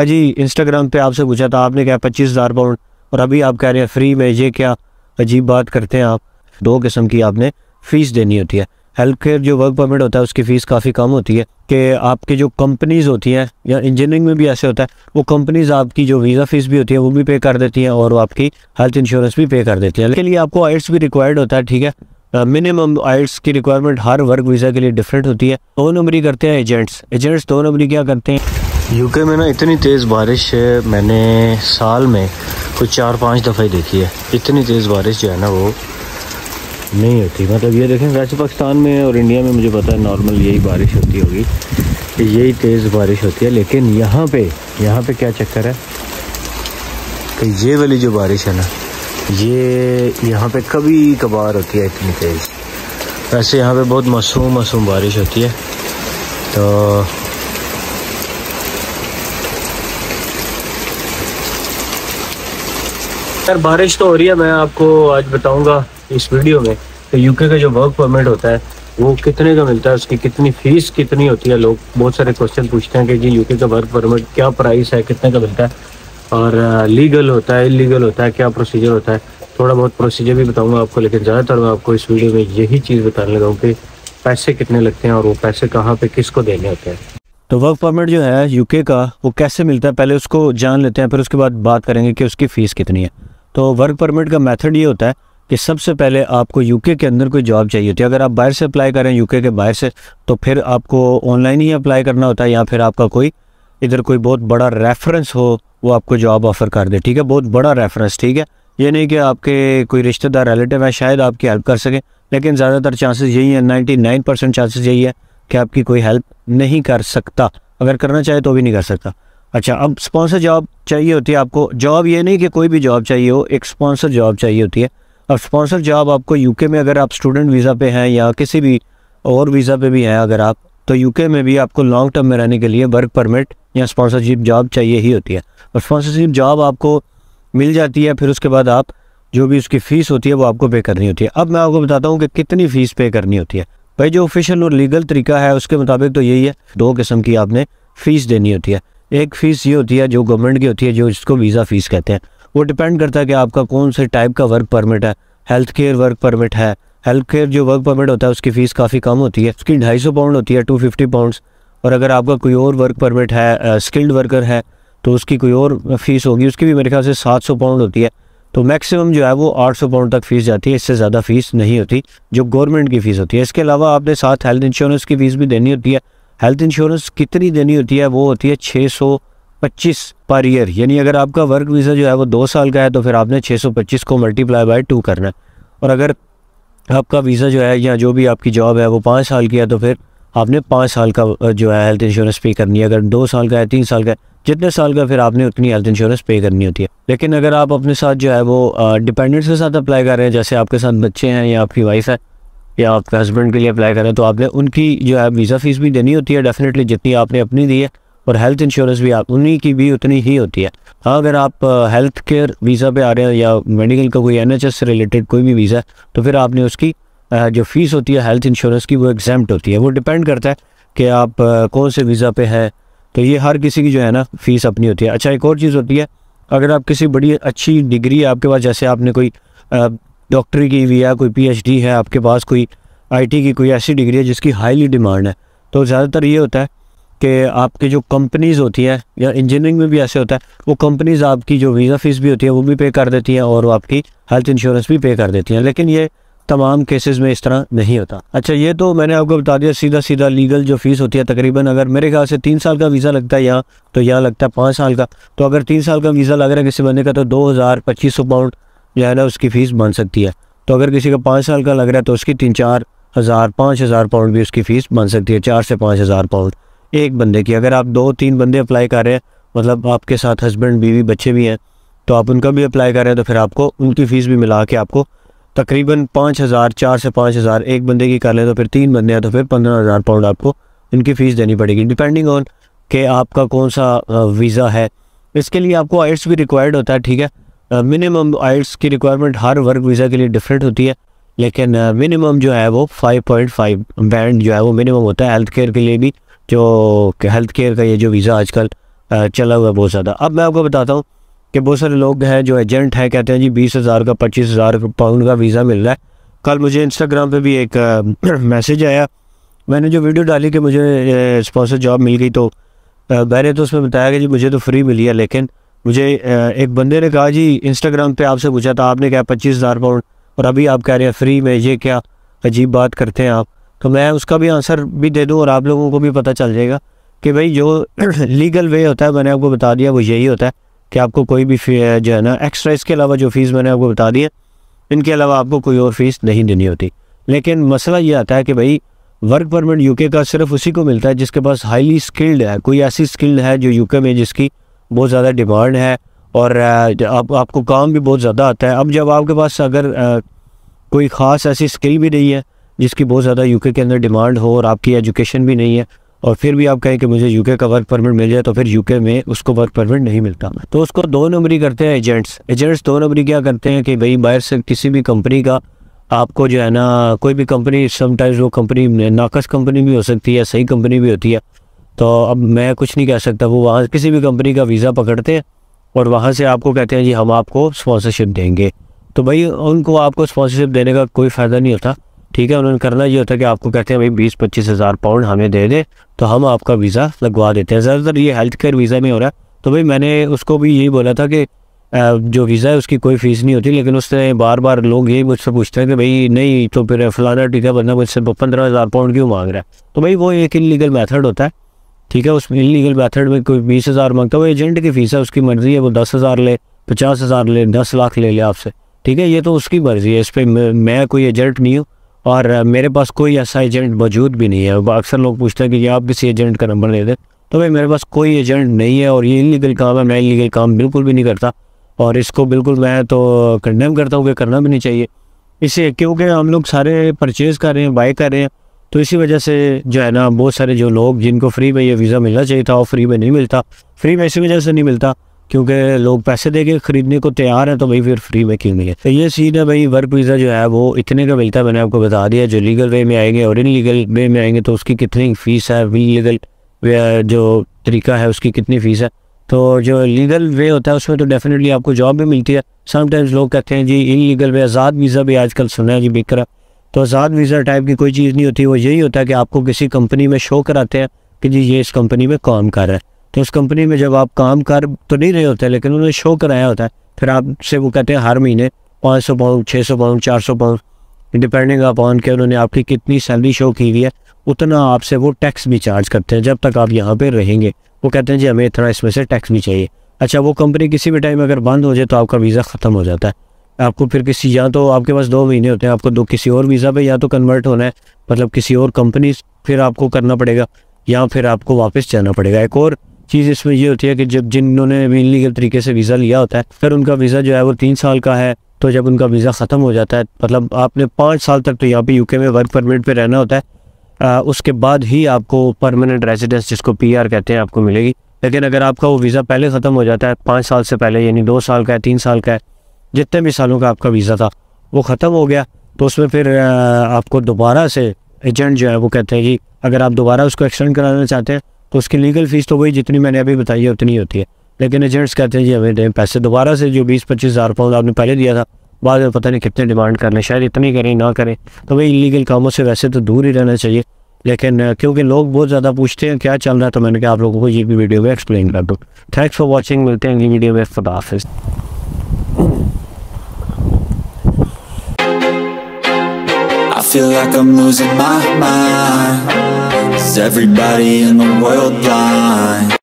अजी हाँ इंस्टाग्राम पे आपसे पूछा था आपने कहा पच्चीस हज़ार पाउंड और अभी आप कह रहे हैं फ्री में ये क्या अजीब बात करते हैं आप दो किस्म की आपने फ़ीस देनी होती है हेल्थ केयर जो वर्क परमिट होता है उसकी फ़ीस काफ़ी कम होती है कि आपके जो कंपनीज़ होती हैं या इंजीनियरिंग में भी ऐसे होता है वो कंपनीज़ आपकी जो वीज़ा फ़ीस भी होती है वो भी पे कर देती हैं और आपकी हेल्थ इंश्योरेंस भी पे कर देती है लेकिन ये आपको आइट्स भी रिक्वायर्ड होता है ठीक है मिनिमम आइट्स की रिक्वायरमेंट हर वर्क वीज़ा के लिए डिफरेंट होती है दो नंबरी करते हैं एजेंट्स एजेंट्स दो नंबरी क्या करते हैं यूके में ना इतनी तेज़ बारिश मैंने साल में कुछ चार पांच दफ़ा ही देखी है इतनी तेज़ बारिश जो है ना वो नहीं होती मतलब ये देखें वैसे पाकिस्तान में और इंडिया में मुझे पता है नॉर्मल यही बारिश होती होगी यही तेज़ बारिश होती है लेकिन यहाँ पे यहाँ पे क्या चक्कर है कि ये वाली जो बारिश है ना ये यहाँ पे कभी कभार होती है इतनी तेज़ वैसे यहाँ पे बहुत मासूम मासूम बारिश होती है तो सर बारिश तो हो रही है मैं आपको आज बताऊंगा इस वीडियो में कि यूके का जो वर्क परमिट होता है वो कितने का मिलता है उसकी कितनी फीस कितनी होती है लोग बहुत सारे क्वेश्चन पूछते हैं कि जी यूके का वर्क परमिट क्या प्राइस है कितने का मिलता है और लीगल होता है इलीगल होता है क्या प्रोसीजर होता है थोड़ा बहुत प्रोसीजर भी बताऊंगा आपको लेकिन ज़्यादातर मैं आपको इस वीडियो में यही चीज़ बताने लगा हूँ कि पैसे कितने लगते हैं और वो पैसे कहाँ पे किसको देने होते हैं तो वर्क परमिट जो है यूके का वो कैसे मिलता है पहले उसको जान लेते हैं फिर उसके बाद बात करेंगे कि उसकी फ़ीस कितनी है तो वर्क परमिट का मेथड ये होता है कि सबसे पहले आपको यूके के अंदर कोई जॉब चाहिए होती है अगर आप बाहर से अप्लाई करें यूके के बाहर से तो फिर आपको ऑनलाइन ही अप्लाई करना होता है या फिर आपका कोई इधर कोई बहुत बड़ा रेफरेंस हो वो आपको जॉब ऑफ़र कर दे ठीक है बहुत बड़ा रेफरेंस ठीक है ये नहीं कि आपके कोई रिश्तेदार रिलेटिव है शायद आपकी हेल्प कर सकें लेकिन ज़्यादातर चांसेस यही है नाइन्टी नाइन परसेंट चांसेस यही है कि आपकी कोई हेल्प नहीं कर सकता अगर करना चाहे तो भी नहीं कर सकता अच्छा अब स्पॉन्सर जॉब चाहिए होती है आपको जॉब ये नहीं कि कोई भी जॉब चाहिए हो एक स्पॉन्सर जॉब चाहिए होती है अब स्पॉन्सर जॉब आपको यूके में अगर आप स्टूडेंट वीज़ा पे हैं या किसी भी और वीज़ा पे भी हैं अगर आप तो यूके में भी आपको लॉन्ग टर्म में रहने के लिए वर्क परमिट या स्पॉन्सरशिप जॉब चाहिए ही होती है और स्पॉन्सरशिप जॉब आपको मिल जाती है फिर उसके बाद आप जो भी उसकी फ़ीस होती है वो आपको पे करनी होती है अब मैं आपको बताता हूँ कि कितनी फ़ीस पे करनी होती है भाई जो ऑफिशियल और लीगल तरीका है उसके मुताबिक तो यही है दो किस्म की आपने फ़ीस देनी होती है एक फ़ीस ये होती है जो गवर्नमेंट की होती है जो इसको वीज़ा फ़ीस कहते हैं वो डिपेंड करता है कि आपका कौन से टाइप का वर्क परमिट है हेल्थ केयर वर्क परमिट है हेल्थ केयर जो वर्क परमिट होता है उसकी फ़ीस काफ़ी कम होती है उसकी ढाई सौ पाउंड होती है टू फिफ्टी पाउंडस और अगर आपका कोई और वर्क परमिट है स्किल्ड वर्कर है तो उसकी कोई और फ़ीस होगी उसकी भी मेरे ख्याल से सात सौ पाउंड होती है तो मैक्सिमम जो है वो आठ सौ पाउंड तक फ़ीस जाती है इससे ज़्यादा फ़ीस नहीं होती जो गवर्नमेंट की फ़ीस होती है इसके अलावा आपने साथ हेल्थ इंश्योरेंस की फ़ीस भी देनी होती है हेल्थ इंश्योरेंस कितनी देनी होती है वो होती है छः सौ पच्चीस पर ईयर यानी अगर आपका वर्क वीज़ा जो है वो दो साल का है तो फिर आपने छः सौ पच्चीस को मल्टीप्लाई बाय टू करना है और अगर आपका वीज़ा जो है या जो भी आपकी जॉब है वो पाँच साल की है तो फिर आपने पाँच साल का जो है हेल्थ इंश्योरेंस पे करनी है अगर दो साल का है तीन साल का है जितने साल का फिर आपने उतनी हेल्थ इंश्योरेंस पे करनी होती है लेकिन अगर आप अपने साथ जो है वो डिपेंडेंट्स के साथ अप्लाई कर रहे हैं जैसे आपके साथ बच्चे हैं या आपकी वाइफ है या आपके हस्बैंड के लिए अप्लाई करें तो आपने उनकी जो है वीज़ा फ़ीस भी देनी होती है डेफिनेटली जितनी आपने अपनी दी है और हेल्थ इंश्योरेंस भी आप उन्हीं की भी उतनी ही होती है अगर आप हेल्थ केयर वीज़ा पे आ रहे हैं या मेडिकल का कोई एनएचएस से रिलेटेड कोई भी वीज़ा तो फिर आपने उसकी जो फ़ीस होती है हेल्थ इंश्योरेंस की वो एग्जाम्प्ट होती है वो डिपेंड करता है कि आप कौन से वीज़ा पे हैं तो ये हर किसी की जो है ना फ़ीस अपनी होती है अच्छा एक और चीज़ होती है अगर आप किसी बड़ी अच्छी डिग्री आपके पास जैसे आपने कोई डॉक्टरी की भी है कोई पीएचडी है आपके पास कोई आईटी की कोई ऐसी डिग्री है जिसकी हाईली डिमांड है तो ज़्यादातर ये होता है कि आपके जो कंपनीज़ होती हैं या इंजीनियरिंग में भी ऐसे होता है वो कंपनीज़ आपकी जो वीज़ा फ़ीस भी होती है वो भी पे कर देती हैं और आपकी हेल्थ इंश्योरेंस भी पे कर देती हैं लेकिन ये तमाम केसेस में इस तरह नहीं होता अच्छा ये तो मैंने आपको बता दिया सीधा सीधा लीगल जो फ़ीस होती है तकरीबन अगर मेरे ख्याल से तीन साल का वीज़ा लगता है यहाँ तो यहाँ लगता है पाँच साल का तो अगर तीन साल का वीज़ा लग रहा है किसी बंदे का तो दो हज़ार पच्चीस सौ पाउंड जो है ना उसकी फ़ीस बन सकती है तो अगर किसी का पाँच साल का लग रहा है तो उसकी तीन चार हज़ार पाँच हज़ार पाउंड भी उसकी फ़ीस बन सकती है चार से पाँच हज़ार पाउंड एक बंदे की अगर आप दो तीन बंदे अप्लाई कर रहे हैं मतलब आपके साथ हस्बैंड बीवी बच्चे भी हैं तो आप उनका भी अप्लाई कर रहे हैं तो फिर आपको उनकी फ़ीस भी मिला के आपको तकरीबन पाँच हज़ार चार से पाँच हज़ार एक बंदे की कर लें तो फिर तीन बंदे हैं तो फिर पंद्रह हज़ार पाउंड आपको इनकी फ़ीस देनी पड़ेगी डिपेंडिंग ऑन कि आपका कौन सा वीज़ा है इसके लिए आपको आइट्स भी रिक्वायर्ड होता है ठीक है मिनिमम आइट्स की रिक्वायरमेंट हर वर्क वीज़ा के लिए डिफरेंट होती है लेकिन मिनिमम जो है वो 5.5 बैंड जो है वो मिनिमम होता है हेल्थ केयर के लिए भी जो हेल्थ केयर का ये जो वीज़ा आजकल चला हुआ है बहुत ज़्यादा अब मैं आपको बताता हूँ कि बहुत सारे लोग हैं जो एजेंट हैं कहते हैं जी बीस हज़ार का पच्चीस हज़ार पाउंड का वीज़ा मिल रहा है कल मुझे इंस्टाग्राम पे भी एक मैसेज आया मैंने जो वीडियो डाली कि मुझे स्पॉन्सर जॉब मिल गई तो मैंने तो उसमें बताया कि जी मुझे तो फ्री मिली है लेकिन मुझे एक बंदे ने कहा जी इंस्टाग्राम पे आपसे पूछा था आपने क्या पच्चीस हज़ार पाउंड और अभी आप कह रहे हैं फ्री में ये क्या अजीब बात करते हैं आप तो मैं उसका भी आंसर भी दे दूँ और आप लोगों को भी पता चल जाएगा कि भाई जो लीगल वे होता है मैंने आपको बता दिया वो यही होता है कि आपको कोई भी जो है ना एक्स्ट्रा इसके अलावा जो फ़ीस मैंने आपको बता दी है इनके अलावा आपको कोई और फ़ीस नहीं देनी होती लेकिन मसला ये आता है कि भाई वर्क परमिट यूके का सिर्फ उसी को मिलता है जिसके पास हाईली स्किल्ड है कोई ऐसी स्किल्ड है जो यूके में जिसकी बहुत ज़्यादा डिमांड है और आप आपको काम भी बहुत ज़्यादा आता है अब जब आपके पास अगर आ, कोई ख़ास ऐसी स्किल भी नहीं है जिसकी बहुत ज़्यादा यूके के अंदर डिमांड हो और आपकी एजुकेशन भी नहीं है और फिर भी आप कहें कि मुझे यूके का वर्क परमिट मिल जाए तो फिर यूके में उसको वर्क परमिट नहीं मिलता तो उसको दो नंबरी करते हैं एजेंट्स एजेंट्स दो नंबरी क्या करते हैं कि भाई बाहर से किसी भी कंपनी का आपको जो है ना कोई भी कंपनी समटाइम्स वो कंपनी नाकस कंपनी भी हो सकती है सही कंपनी भी होती है तो अब मैं कुछ नहीं कह सकता वो वहाँ किसी भी कंपनी का वीज़ा पकड़ते हैं और वहाँ से आपको कहते हैं जी हम आपको स्पॉन्सरशिप देंगे तो भाई उनको आपको स्पॉन्सरशिप देने का कोई फ़ायदा नहीं होता ठीक है उन्होंने करना ये होता है कि आपको कहते हैं भाई बीस पच्चीस हज़ार पाउंड हमें दे दें तो हम आपका वीज़ा लगवा देते हैं ज़्यादातर ये हेल्थ केयर वीज़ा में हो रहा है तो भाई मैंने उसको भी यही बोला था कि जो वीज़ा है उसकी कोई फ़ीस नहीं होती लेकिन उसने बार बार लोग यही मुझसे पूछते हैं कि भाई नहीं तो फिर फ़लाना टीका बंदा मुझसे पंद्रह हज़ार पाउंड क्यों मांग रहा है तो भाई वो एक इलीगल मैथड होता है ठीक है उसमें इलीगल मैथड में कोई बीस हज़ार मांगता है वो एजेंट की फ़ीस है उसकी मर्ज़ी है वो दस हज़ार ले पचास हज़ार ले दस लाख ले ले आपसे ठीक है ये तो उसकी मर्ज़ी है इस पर मैं कोई एजेंट नहीं हूँ और मेरे पास कोई ऐसा एजेंट मौजूद भी नहीं है अक्सर लोग पूछते हैं कि आप किसी एजेंट का नंबर दे दें तो भाई मेरे पास कोई एजेंट नहीं है और ये इलीगल काम है मैं इलीगल काम बिल्कुल भी नहीं करता और इसको बिल्कुल मैं तो कंडेम करता हूँ कि करना भी नहीं चाहिए इससे क्योंकि हम लोग सारे परचेज़ कर रहे हैं बाई कर रहे हैं तो इसी वजह से जो है ना बहुत सारे जो लोग जिनको फ्री में ये वीज़ा मिलना चाहिए था वो फ्री में नहीं मिलता फ्री में इसी वजह से नहीं मिलता क्योंकि लोग पैसे दे के ख़रीदने को तैयार हैं तो भाई फिर फ्री में क्यों नहीं है तो ये सीन है भाई वर्क वीज़ा जो है वो इतने का मिलता है मैंने आपको बता दिया जो लीगल वे में आएंगे और इन लीगल वे में आएंगे तो उसकी कितनी फ़ीस है वी लीगल जो तरीका है उसकी कितनी फ़ीस है तो जो लीगल वे होता है उसमें तो डेफिनेटली आपको जॉब भी मिलती है समटाइम्स लोग कहते हैं जी in legal way Azad visa भी आजकल सुना है जी बिक्रा तो आज़ाद वीज़ा टाइप की कोई चीज़ नहीं होती वो यही होता है कि आपको किसी कंपनी में शो कराते हैं कि जी ये इस कंपनी में काम कर रहा है तो उस कंपनी में जब आप काम कर तो नहीं रहे होते लेकिन उन्होंने शो कराया होता है फिर आपसे वो कहते हैं हर महीने पाँच सौ पाउंड छः सौ पाउंड चार सौ पाउंड डिपेंडिंग अपॉन के उन्होंने आपकी कितनी सैलरी शो की हुई है उतना आपसे वो टैक्स भी चार्ज करते हैं जब तक आप यहाँ पर रहेंगे वो कहते हैं जी हमें इतना इसमें से टैक्स भी चाहिए अच्छा वो कंपनी किसी भी टाइम अगर बंद हो जाए तो आपका वीज़ा ख़त्म हो जाता है आपको फिर किसी या तो आपके पास दो महीने होते हैं आपको दो किसी और वीज़ा पे या तो कन्वर्ट होना है मतलब किसी और कंपनी फिर आपको करना पड़ेगा या फिर आपको वापस जाना पड़ेगा एक और चीज़ इसमें ये होती है कि जब जिन्होंने लीगल तरीके से वीज़ा लिया होता है फिर उनका वीज़ा जो है वो तीन साल का है तो जब उनका वीज़ा ख़त्म हो जाता है मतलब आपने पाँच साल तक तो यहाँ पे यूके में वर्क परमिट पे रहना होता है आ, उसके बाद ही आपको परमानेंट रेजिडेंस जिसको पीआर कहते हैं आपको मिलेगी लेकिन अगर आपका वो वीज़ा पहले ख़त्म हो जाता है पाँच साल से पहले यानी दो साल का है तीन साल का है जितने भी सालों का आपका वीज़ा था वो ख़त्म हो गया तो उसमें फिर आपको दोबारा से एजेंट जो है वो कहते हैं कि अगर आप दोबारा उसको एक्सटेंड कराना चाहते हैं तो उसकी लीगल फ़ीस तो वही जितनी मैंने अभी बताई है उतनी होती है लेकिन एजेंट्स कहते हैं जी हमें दें पैसे दोबारा से जो बीस पच्चीस हज़ार पाउंड आपने पहले दिया था बाद में पता नहीं कितने डिमांड कर लें शायद इतनी करें ना करें तो वही इलीगल कामों से वैसे तो दूर ही रहना चाहिए लेकिन क्योंकि लोग बहुत ज़्यादा पूछते हैं क्या चल रहा है तो मैंने कहा आप लोगों को ये भी वीडियो में एक्सप्लेन कर दूँ थैंक्स फॉर वॉचिंग मिलते हैं अगली वीडियो में खुदाफिज़ feel like I'm losing my mind Is everybody in the world blind?